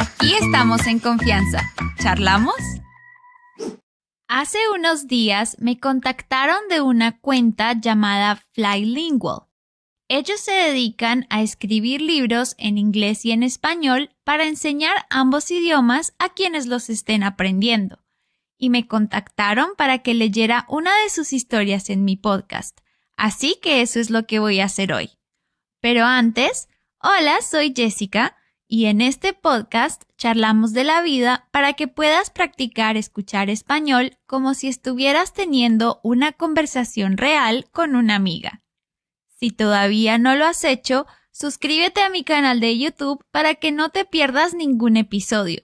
Aquí estamos en confianza. ¿Charlamos? Hace unos días me contactaron de una cuenta llamada Flylingual. Ellos se dedican a escribir libros en inglés y en español para enseñar ambos idiomas a quienes los estén aprendiendo y me contactaron para que leyera una de sus historias en mi podcast. Así que eso es lo que voy a hacer hoy. Pero antes, hola, soy Jessica y en este podcast charlamos de la vida para que puedas practicar escuchar español como si estuvieras teniendo una conversación real con una amiga. Si todavía no lo has hecho, suscríbete a mi canal de YouTube para que no te pierdas ningún episodio.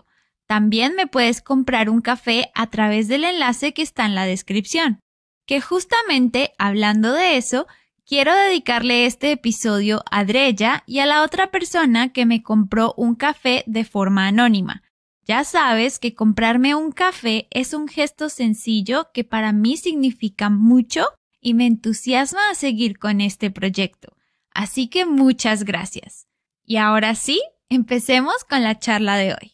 También me puedes comprar un café a través del enlace que está en la descripción. Que justamente, hablando de eso, quiero dedicarle este episodio a Dreya y a la otra persona que me compró un café de forma anónima. Ya sabes que comprarme un café es un gesto sencillo que para mí significa mucho y me entusiasma a seguir con este proyecto. Así que muchas gracias. Y ahora sí, empecemos con la charla de hoy.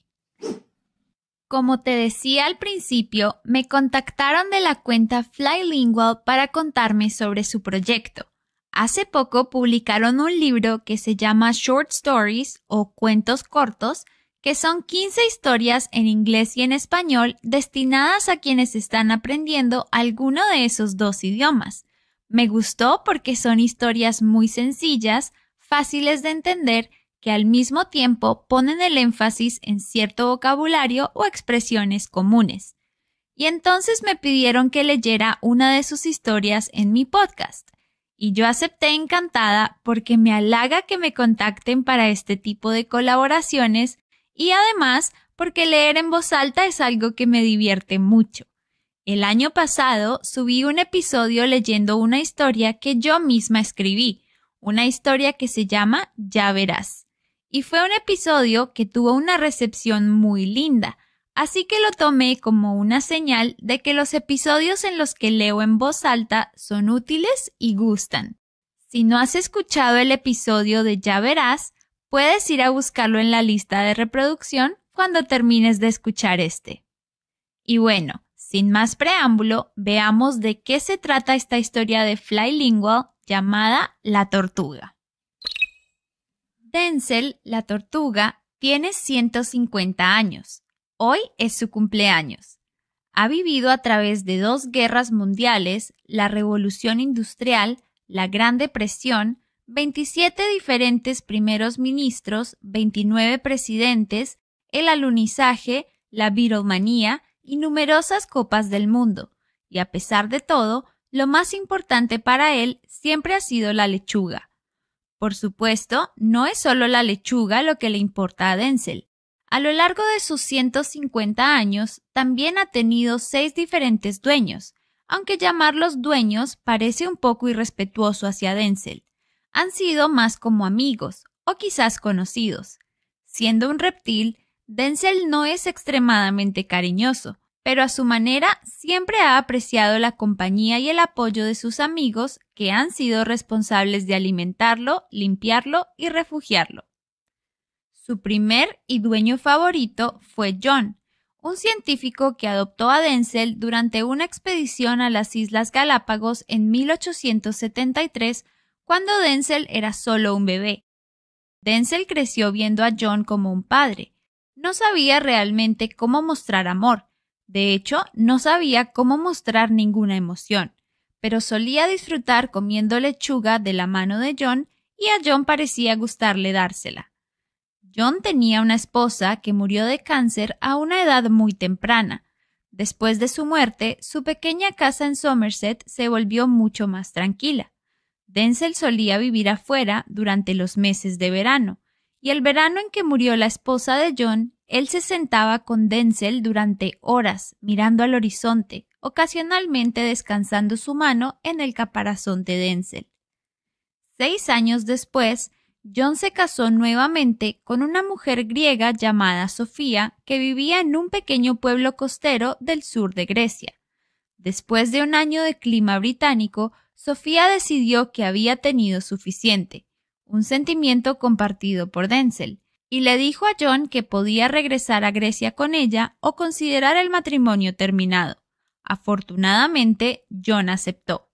Como te decía al principio, me contactaron de la cuenta Flylingual para contarme sobre su proyecto. Hace poco publicaron un libro que se llama Short Stories o Cuentos Cortos, que son 15 historias en inglés y en español destinadas a quienes están aprendiendo alguno de esos dos idiomas. Me gustó porque son historias muy sencillas, fáciles de entender que al mismo tiempo ponen el énfasis en cierto vocabulario o expresiones comunes. Y entonces me pidieron que leyera una de sus historias en mi podcast. Y yo acepté encantada porque me halaga que me contacten para este tipo de colaboraciones y además porque leer en voz alta es algo que me divierte mucho. El año pasado subí un episodio leyendo una historia que yo misma escribí, una historia que se llama Ya verás y fue un episodio que tuvo una recepción muy linda, así que lo tomé como una señal de que los episodios en los que leo en voz alta son útiles y gustan. Si no has escuchado el episodio de Ya verás, puedes ir a buscarlo en la lista de reproducción cuando termines de escuchar este. Y bueno, sin más preámbulo, veamos de qué se trata esta historia de Flylingual llamada La Tortuga. Denzel, la tortuga, tiene 150 años. Hoy es su cumpleaños. Ha vivido a través de dos guerras mundiales, la Revolución Industrial, la Gran Depresión, 27 diferentes primeros ministros, 29 presidentes, el alunizaje, la viromanía y numerosas copas del mundo. Y a pesar de todo, lo más importante para él siempre ha sido la lechuga. Por supuesto, no es solo la lechuga lo que le importa a Denzel. A lo largo de sus 150 años, también ha tenido seis diferentes dueños, aunque llamarlos dueños parece un poco irrespetuoso hacia Denzel. Han sido más como amigos, o quizás conocidos. Siendo un reptil, Denzel no es extremadamente cariñoso, pero a su manera siempre ha apreciado la compañía y el apoyo de sus amigos que han sido responsables de alimentarlo, limpiarlo y refugiarlo. Su primer y dueño favorito fue John, un científico que adoptó a Denzel durante una expedición a las Islas Galápagos en 1873, cuando Denzel era solo un bebé. Denzel creció viendo a John como un padre. No sabía realmente cómo mostrar amor, de hecho, no sabía cómo mostrar ninguna emoción, pero solía disfrutar comiendo lechuga de la mano de John y a John parecía gustarle dársela. John tenía una esposa que murió de cáncer a una edad muy temprana. Después de su muerte, su pequeña casa en Somerset se volvió mucho más tranquila. Denzel solía vivir afuera durante los meses de verano, y el verano en que murió la esposa de John, él se sentaba con Denzel durante horas, mirando al horizonte, ocasionalmente descansando su mano en el caparazón de Denzel. Seis años después, John se casó nuevamente con una mujer griega llamada Sofía, que vivía en un pequeño pueblo costero del sur de Grecia. Después de un año de clima británico, Sofía decidió que había tenido suficiente, un sentimiento compartido por Denzel, y le dijo a John que podía regresar a Grecia con ella o considerar el matrimonio terminado. Afortunadamente, John aceptó.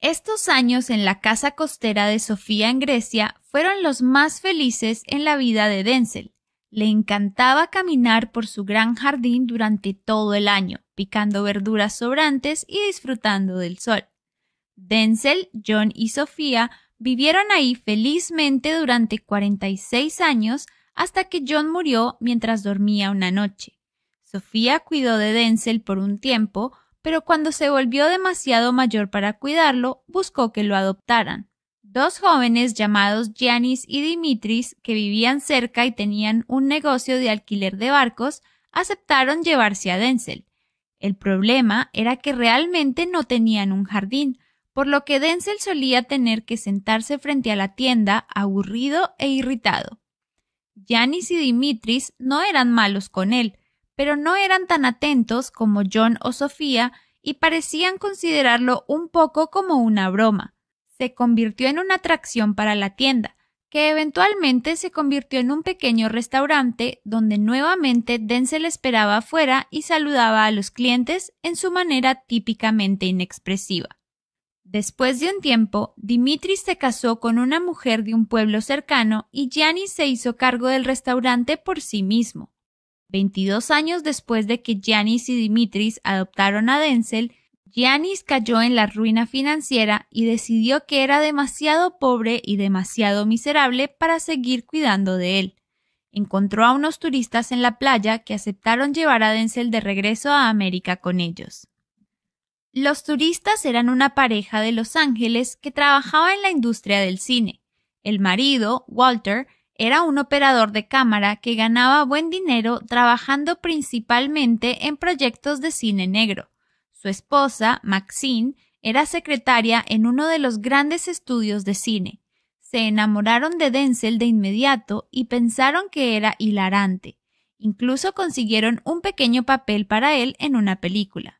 Estos años en la casa costera de Sofía en Grecia fueron los más felices en la vida de Denzel. Le encantaba caminar por su gran jardín durante todo el año, picando verduras sobrantes y disfrutando del sol. Denzel, John y Sofía Vivieron ahí felizmente durante 46 años hasta que John murió mientras dormía una noche. Sofía cuidó de Denzel por un tiempo, pero cuando se volvió demasiado mayor para cuidarlo, buscó que lo adoptaran. Dos jóvenes llamados Janis y Dimitris, que vivían cerca y tenían un negocio de alquiler de barcos, aceptaron llevarse a Denzel. El problema era que realmente no tenían un jardín, por lo que Denzel solía tener que sentarse frente a la tienda aburrido e irritado. Janice y Dimitris no eran malos con él, pero no eran tan atentos como John o Sofía y parecían considerarlo un poco como una broma. Se convirtió en una atracción para la tienda, que eventualmente se convirtió en un pequeño restaurante donde nuevamente Denzel esperaba afuera y saludaba a los clientes en su manera típicamente inexpresiva. Después de un tiempo, Dimitris se casó con una mujer de un pueblo cercano y yanis se hizo cargo del restaurante por sí mismo. Veintidós años después de que Giannis y Dimitris adoptaron a Denzel, Giannis cayó en la ruina financiera y decidió que era demasiado pobre y demasiado miserable para seguir cuidando de él. Encontró a unos turistas en la playa que aceptaron llevar a Denzel de regreso a América con ellos. Los turistas eran una pareja de Los Ángeles que trabajaba en la industria del cine. El marido, Walter, era un operador de cámara que ganaba buen dinero trabajando principalmente en proyectos de cine negro. Su esposa, Maxine, era secretaria en uno de los grandes estudios de cine. Se enamoraron de Denzel de inmediato y pensaron que era hilarante. Incluso consiguieron un pequeño papel para él en una película.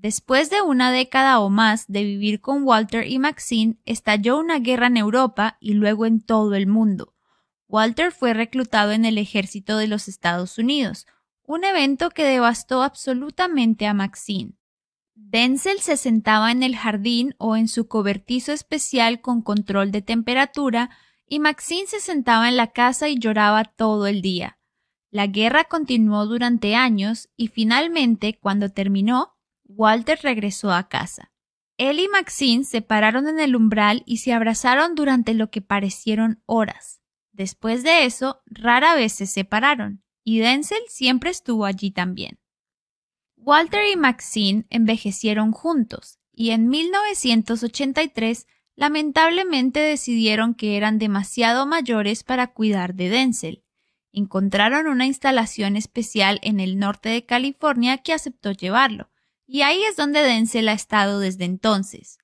Después de una década o más de vivir con Walter y Maxine, estalló una guerra en Europa y luego en todo el mundo. Walter fue reclutado en el ejército de los Estados Unidos, un evento que devastó absolutamente a Maxine. Denzel se sentaba en el jardín o en su cobertizo especial con control de temperatura y Maxine se sentaba en la casa y lloraba todo el día. La guerra continuó durante años y finalmente, cuando terminó, Walter regresó a casa. Él y Maxine se pararon en el umbral y se abrazaron durante lo que parecieron horas. Después de eso, rara vez se separaron, y Denzel siempre estuvo allí también. Walter y Maxine envejecieron juntos, y en 1983 lamentablemente decidieron que eran demasiado mayores para cuidar de Denzel. Encontraron una instalación especial en el norte de California que aceptó llevarlo, y ahí es donde Denzel ha estado desde entonces.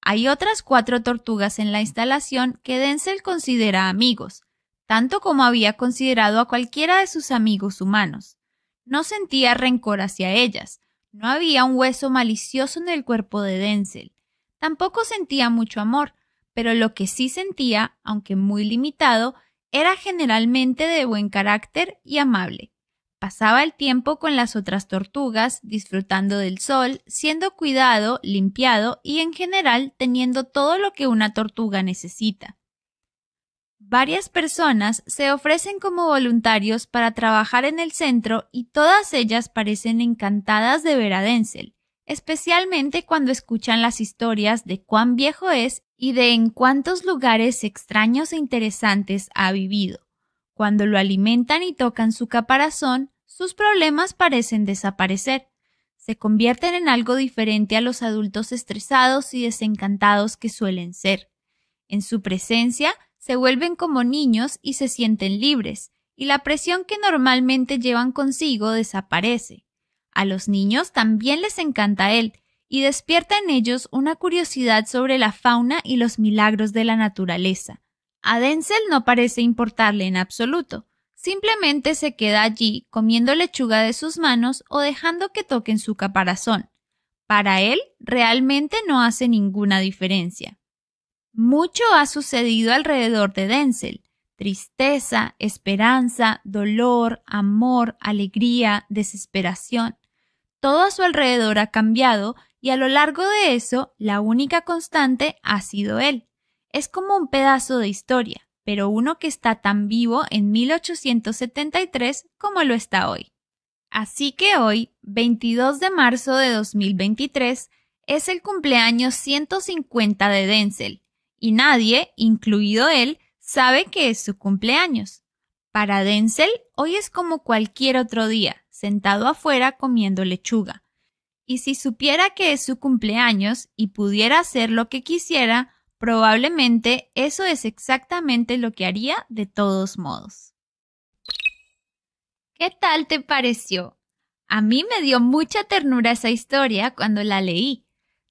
Hay otras cuatro tortugas en la instalación que Denzel considera amigos, tanto como había considerado a cualquiera de sus amigos humanos. No sentía rencor hacia ellas, no había un hueso malicioso en el cuerpo de Denzel. Tampoco sentía mucho amor, pero lo que sí sentía, aunque muy limitado, era generalmente de buen carácter y amable. Pasaba el tiempo con las otras tortugas, disfrutando del sol, siendo cuidado, limpiado y en general teniendo todo lo que una tortuga necesita. Varias personas se ofrecen como voluntarios para trabajar en el centro y todas ellas parecen encantadas de ver a Denzel, especialmente cuando escuchan las historias de cuán viejo es y de en cuántos lugares extraños e interesantes ha vivido. Cuando lo alimentan y tocan su caparazón, sus problemas parecen desaparecer. Se convierten en algo diferente a los adultos estresados y desencantados que suelen ser. En su presencia, se vuelven como niños y se sienten libres, y la presión que normalmente llevan consigo desaparece. A los niños también les encanta él, y despierta en ellos una curiosidad sobre la fauna y los milagros de la naturaleza. A Denzel no parece importarle en absoluto. Simplemente se queda allí comiendo lechuga de sus manos o dejando que toquen su caparazón. Para él realmente no hace ninguna diferencia. Mucho ha sucedido alrededor de Denzel. Tristeza, esperanza, dolor, amor, alegría, desesperación. Todo a su alrededor ha cambiado y a lo largo de eso la única constante ha sido él. Es como un pedazo de historia, pero uno que está tan vivo en 1873 como lo está hoy. Así que hoy, 22 de marzo de 2023, es el cumpleaños 150 de Denzel, y nadie, incluido él, sabe que es su cumpleaños. Para Denzel, hoy es como cualquier otro día, sentado afuera comiendo lechuga. Y si supiera que es su cumpleaños y pudiera hacer lo que quisiera, Probablemente eso es exactamente lo que haría de todos modos. ¿Qué tal te pareció? A mí me dio mucha ternura esa historia cuando la leí.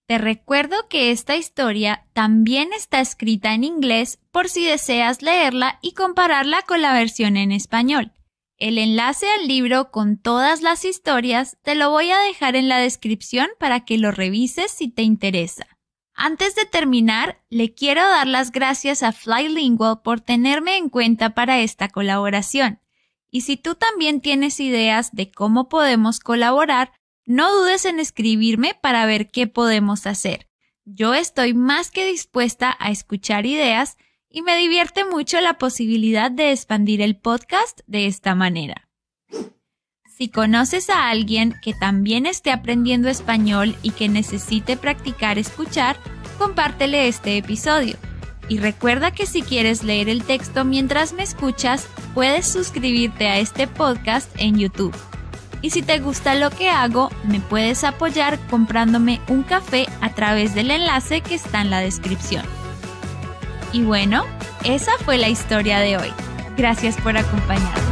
Te recuerdo que esta historia también está escrita en inglés por si deseas leerla y compararla con la versión en español. El enlace al libro con todas las historias te lo voy a dejar en la descripción para que lo revises si te interesa. Antes de terminar, le quiero dar las gracias a Flylingual por tenerme en cuenta para esta colaboración. Y si tú también tienes ideas de cómo podemos colaborar, no dudes en escribirme para ver qué podemos hacer. Yo estoy más que dispuesta a escuchar ideas y me divierte mucho la posibilidad de expandir el podcast de esta manera. Si conoces a alguien que también esté aprendiendo español y que necesite practicar escuchar, compártele este episodio. Y recuerda que si quieres leer el texto mientras me escuchas, puedes suscribirte a este podcast en YouTube. Y si te gusta lo que hago, me puedes apoyar comprándome un café a través del enlace que está en la descripción. Y bueno, esa fue la historia de hoy. Gracias por acompañarme.